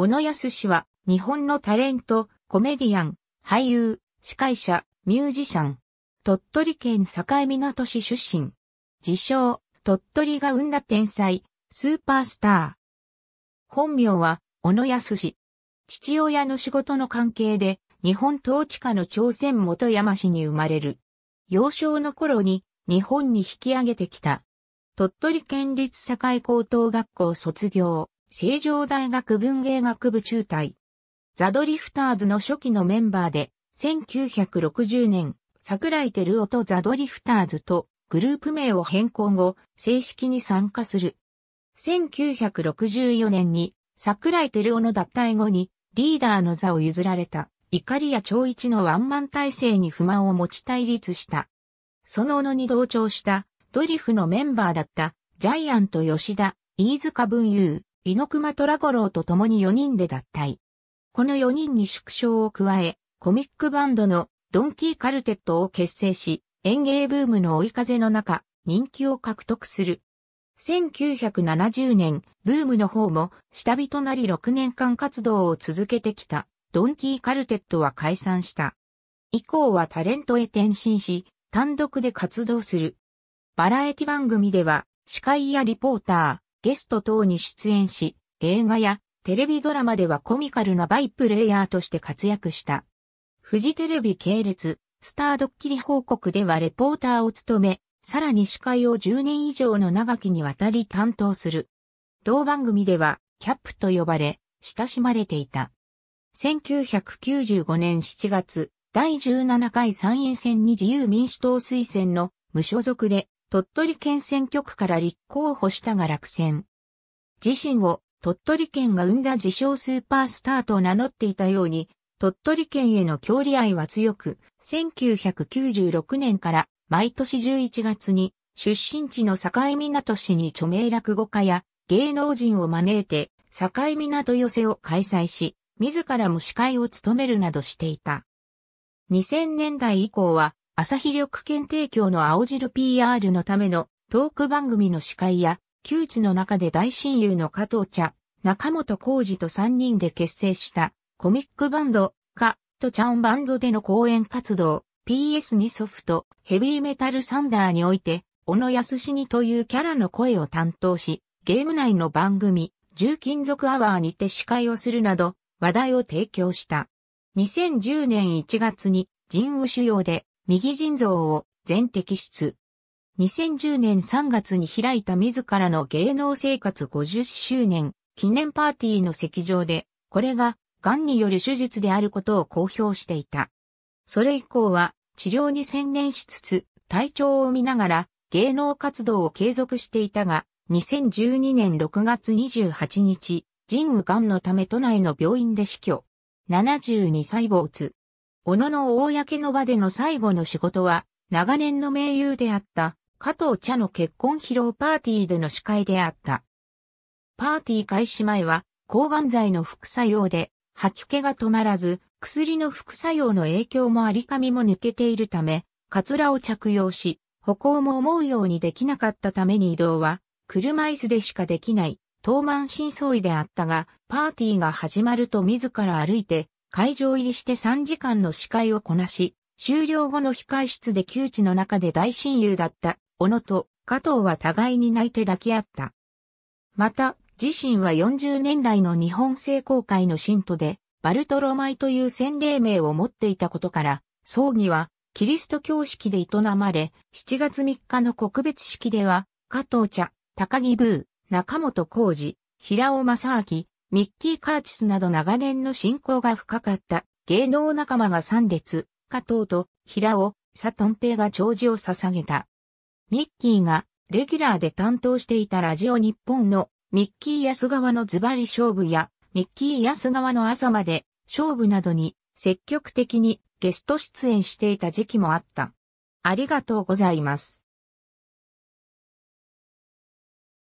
小野康氏は、日本のタレント、コメディアン、俳優、司会者、ミュージシャン。鳥取県境港市出身。自称、鳥取が生んだ天才、スーパースター。本名は、小野康氏。父親の仕事の関係で、日本統治下の朝鮮元山市に生まれる。幼少の頃に、日本に引き上げてきた。鳥取県立境高等学校卒業。成城大学文芸学部中退。ザ・ドリフターズの初期のメンバーで、1960年、桜井照夫とザ・ドリフターズとグループ名を変更後、正式に参加する。1964年に桜井照夫の脱退後にリーダーの座を譲られた、怒りや長一のワンマン体制に不満を持ち対立した。そののに同調したドリフのメンバーだったジャイアント吉田、飯塚文雄、猪熊虎五郎と共に4人で脱退。この4人に縮小を加え、コミックバンドのドンキーカルテットを結成し、演芸ブームの追い風の中、人気を獲得する。1970年、ブームの方も下火となり6年間活動を続けてきた、ドンキーカルテットは解散した。以降はタレントへ転身し、単独で活動する。バラエティ番組では、司会やリポーター、ゲスト等に出演し、映画やテレビドラマではコミカルなバイプレイヤーとして活躍した。フジテレビ系列、スタードッキリ報告ではレポーターを務め、さらに司会を10年以上の長きにわたり担当する。同番組では、キャップと呼ばれ、親しまれていた。1995年7月、第17回参院選に自由民主党推薦の無所属で鳥取県選挙区から立候補したが落選。自身を鳥取県が生んだ自称スーパースターと名乗っていたように、鳥取県への協里愛は強く、1996年から毎年11月に出身地の境港市に著名落語家や芸能人を招いて境港寄せを開催し、自らも司会を務めるなどしていた。2000年代以降は朝日緑券提供の青汁 PR のためのトーク番組の司会や、旧知の中で大親友の加藤茶、中本浩二と3人で結成したコミックバンド、カトちゃんバンドでの公演活動、PS2 ソフト、ヘビーメタルサンダーにおいて、小野安しにというキャラの声を担当し、ゲーム内の番組、重金属アワーにて司会をするなど、話題を提供した。2010年1月に、人雨主要で、右腎臓を全摘出。2010年3月に開いた自らの芸能生活50周年記念パーティーの席上で、これが癌による手術であることを公表していた。それ以降は治療に専念しつつ、体調を見ながら芸能活動を継続していたが、2012年6月28日、腎右癌のため都内の病院で死去。72歳没。小野の公の場での最後の仕事は、長年の盟友であった、加藤茶の結婚披露パーティーでの司会であった。パーティー開始前は、抗がん剤の副作用で、吐き気が止まらず、薬の副作用の影響もありかみも抜けているため、カツラを着用し、歩行も思うようにできなかったために移動は、車椅子でしかできない、東満真相違であったが、パーティーが始まると自ら歩いて、会場入りして3時間の司会をこなし、終了後の控室で窮地の中で大親友だった小野と加藤は互いに泣いて抱き合った。また、自身は40年来の日本聖公会の信徒で、バルトロマイという洗礼名を持っていたことから、葬儀はキリスト教式で営まれ、7月3日の告別式では、加藤茶、高木ブー、中本浩二、平尾正明、ミッキー・カーチスなど長年の親交が深かった芸能仲間が参列、加藤と平尾、佐トンペイが弔辞を捧げた。ミッキーがレギュラーで担当していたラジオ日本のミッキー安川のズバリ勝負やミッキー安川の朝まで勝負などに積極的にゲスト出演していた時期もあった。ありがとうございます。